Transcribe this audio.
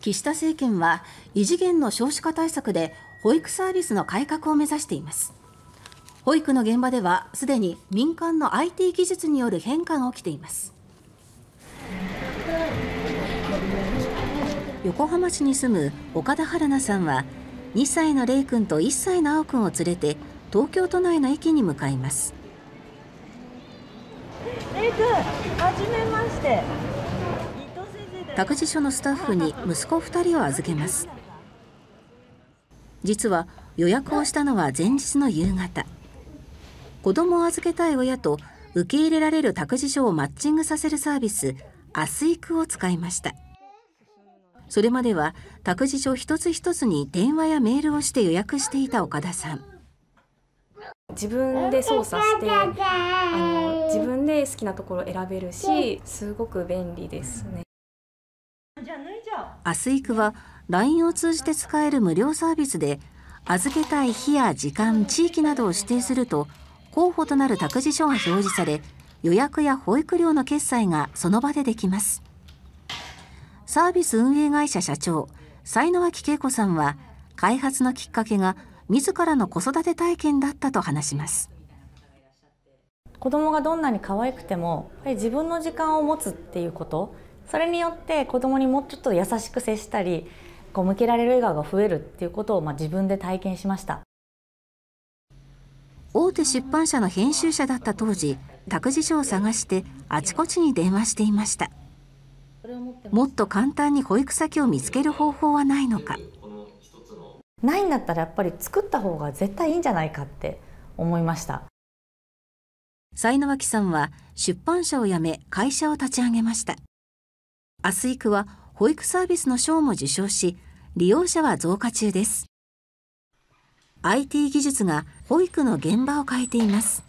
岸田政権は異次元の少子化対策で保育サービスの改革を目指しています保育の現場ではすでに民間の IT 技術による変化が起きています横浜市に住む岡田春奈さんは2歳のレイ君と1歳の青君を連れて東京都内の駅に向かいますレイ君はじめまして託児所のスタッフに息子2人を預けます実は予約をしたのは前日の夕方子供を預けたい親と受け入れられる託児所をマッチングさせるサービスアスイクを使いましたそれまでは託児所一つ一つに電話やメールをして予約していた岡田さん自分で操作してあの自分で好きなところ選べるしすごく便利ですね明日いくは LINE を通じて使える無料サービスで預けたい日や時間地域などを指定すると候補となる託児所が表示され予約や保育料の決済がその場でできます。サービス運営会社社長才能脇恵子さんは開発のきっかけが自らの子育て体験だったと話します。子供がどんなに可愛くても自分の時間を持つっていうことそれによって子供にもうちょっと優しく接したりこう向けられる笑顔が増えるっていうことをまあ自分で体験しました大手出版社の編集者だった当時託児所を探してあちこちに電話していましたもっと簡単に保育先を見つける方法はないのかないんだったらやっぱり作った方が絶対いいんじゃないかって思いました才野脇さんは出版社を辞め会社を立ち上げました明日育は保育サービスの賞も受賞し利用者は増加中です IT 技術が保育の現場を変えています。